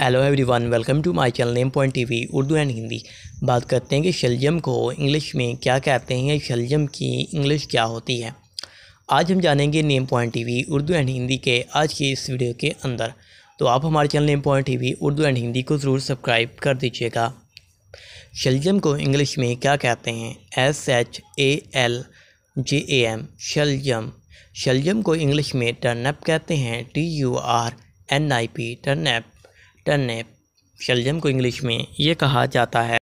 hello everyone welcome to my channel name point TV Urdu and Hindi बात करते हैं कि शलजम को इंग्लिश में क्या कहते हैं शलजम की इंग्लिश क्या होती है आज हम जानेंगे name point TV Urdu and Hindi के आज की इस वीडियो के अंदर तो आप हमारे channel name point TV Urdu and Hindi को ज़रूर सब्सक्राइब कर दीजिएगा शलजम को इंग्लिश में क्या कहते हैं S H A L J A M शलजम शलजम को इंग्लिश में टर्नप कहते हैं T U R N I P turnip turnip शलजम को इंग्लिश में ये कहा जाता है